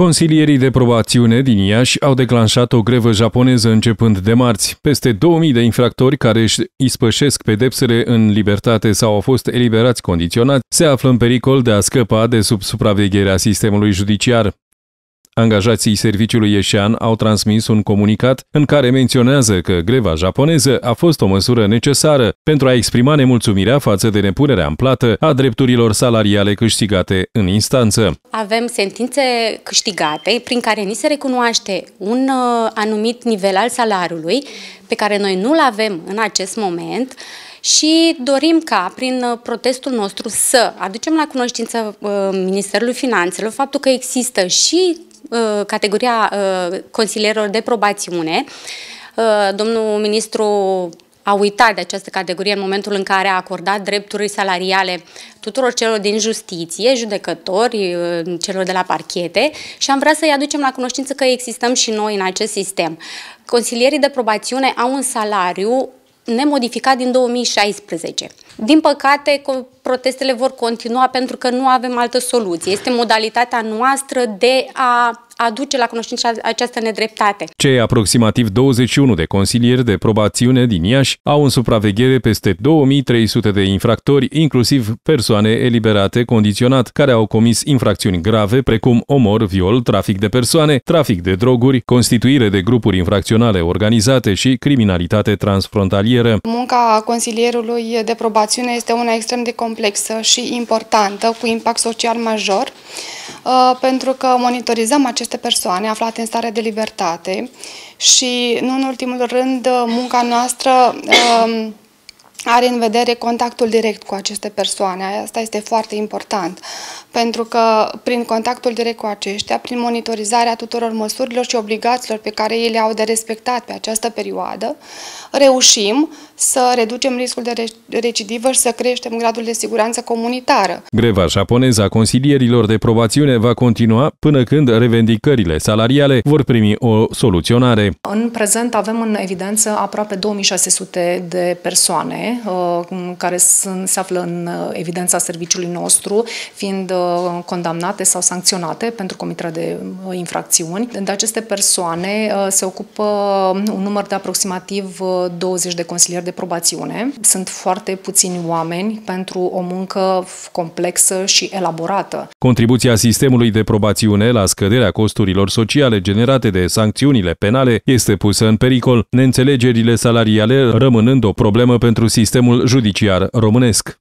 Consilierii de probațiune din Iași au declanșat o grevă japoneză începând de marți. Peste 2000 de infractori care își ispășesc pedepsele în libertate sau au fost eliberați condiționați se află în pericol de a scăpa de sub supravegherea sistemului judiciar. Angajații serviciului Eșean au transmis un comunicat în care menționează că greva japoneză a fost o măsură necesară pentru a exprima nemulțumirea față de nepunerea în plată a drepturilor salariale câștigate în instanță. Avem sentințe câștigate prin care ni se recunoaște un uh, anumit nivel al salariului pe care noi nu-l avem în acest moment și dorim ca, prin uh, protestul nostru, să aducem la cunoștință uh, Ministerului Finanțelor faptul că există și Uh, categoria uh, consilierilor de probațiune, uh, domnul ministru a uitat de această categorie în momentul în care a acordat drepturi salariale tuturor celor din justiție, judecători, celor de la parchete și am vrea să-i aducem la cunoștință că existăm și noi în acest sistem. Consilierii de probațiune au un salariu nemodificat din 2016. Din păcate, protestele vor continua pentru că nu avem altă soluție. Este modalitatea noastră de a aduce la cunoștință această nedreptate. Cei aproximativ 21 de consilieri de probațiune din Iași au în supraveghere peste 2300 de infractori, inclusiv persoane eliberate condiționat, care au comis infracțiuni grave precum omor, viol, trafic de persoane, trafic de droguri, constituire de grupuri infracționale organizate și criminalitate transfrontalieră. Munca consilierului de probațiune este una extrem de complicată complexă și importantă, cu impact social major, uh, pentru că monitorizăm aceste persoane aflate în stare de libertate și, nu în ultimul rând, munca noastră um, are în vedere contactul direct cu aceste persoane. Asta este foarte important pentru că prin contactul direct cu aceștia, prin monitorizarea tuturor măsurilor și obligațiilor pe care ei le-au de respectat pe această perioadă, reușim să reducem riscul de recidivă și să creștem gradul de siguranță comunitară. Greva japoneză a consilierilor de probațiune va continua până când revendicările salariale vor primi o soluționare. În prezent avem în evidență aproape 2600 de persoane uh, care sunt, se află în uh, evidența serviciului nostru, fiind Uh, condamnate sau sancționate pentru comiterea de uh, infracțiuni. De aceste persoane uh, se ocupă un număr de aproximativ 20 de consilieri de probațiune. Sunt foarte puțini oameni pentru o muncă complexă și elaborată. Contribuția sistemului de probațiune la scăderea costurilor sociale generate de sancțiunile penale este pusă în pericol, neînțelegerile salariale rămânând o problemă pentru sistemul judiciar românesc.